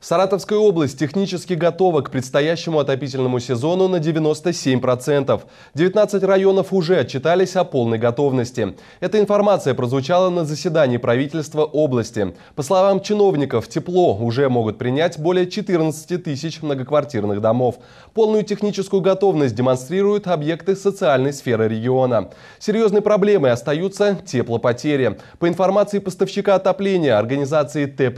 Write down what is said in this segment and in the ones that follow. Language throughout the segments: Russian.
Саратовская область технически готова к предстоящему отопительному сезону на 97%. 19 районов уже отчитались о полной готовности. Эта информация прозвучала на заседании правительства области. По словам чиновников, тепло уже могут принять более 14 тысяч многоквартирных домов. Полную техническую готовность демонстрируют объекты социальной сферы региона. Серьезной проблемой остаются теплопотери. По информации поставщика отопления организации Т+,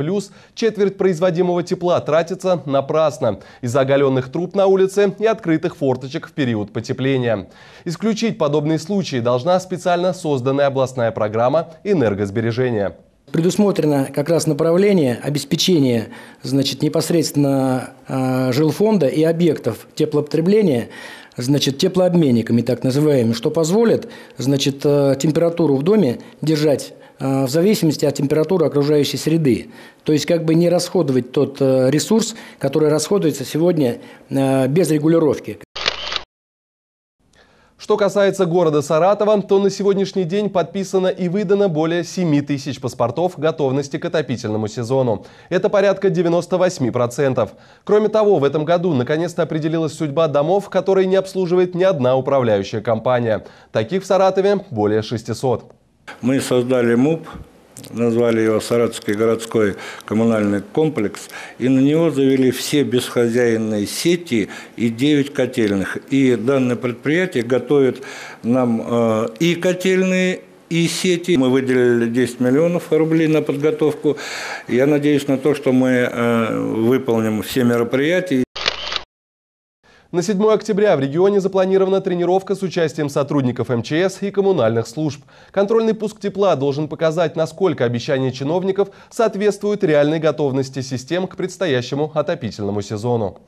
четверть производимого тепла тратится напрасно из-за оголенных труб на улице и открытых форточек в период потепления. Исключить подобные случаи должна специально созданная областная программа энергосбережения. Предусмотрено как раз направление обеспечения значит, непосредственно э, жилфонда и объектов теплопотребления значит, теплообменниками, так называемыми, что позволит значит, э, температуру в доме держать Э, в зависимости от температуры окружающей среды. То есть как бы не расходовать тот э, ресурс, который расходуется сегодня э, без регулировки. Что касается города Саратова, то на сегодняшний день подписано и выдано более 7 тысяч паспортов готовности к отопительному сезону. Это порядка 98%. Кроме того, в этом году наконец-то определилась судьба домов, которые не обслуживает ни одна управляющая компания. Таких в Саратове более 600. Мы создали МУП, назвали его Саратовский городской коммунальный комплекс, и на него завели все бесхозяйные сети и 9 котельных. И данное предприятие готовит нам э, и котельные, и сети. Мы выделили 10 миллионов рублей на подготовку. Я надеюсь на то, что мы э, выполним все мероприятия. На 7 октября в регионе запланирована тренировка с участием сотрудников МЧС и коммунальных служб. Контрольный пуск тепла должен показать, насколько обещания чиновников соответствуют реальной готовности систем к предстоящему отопительному сезону.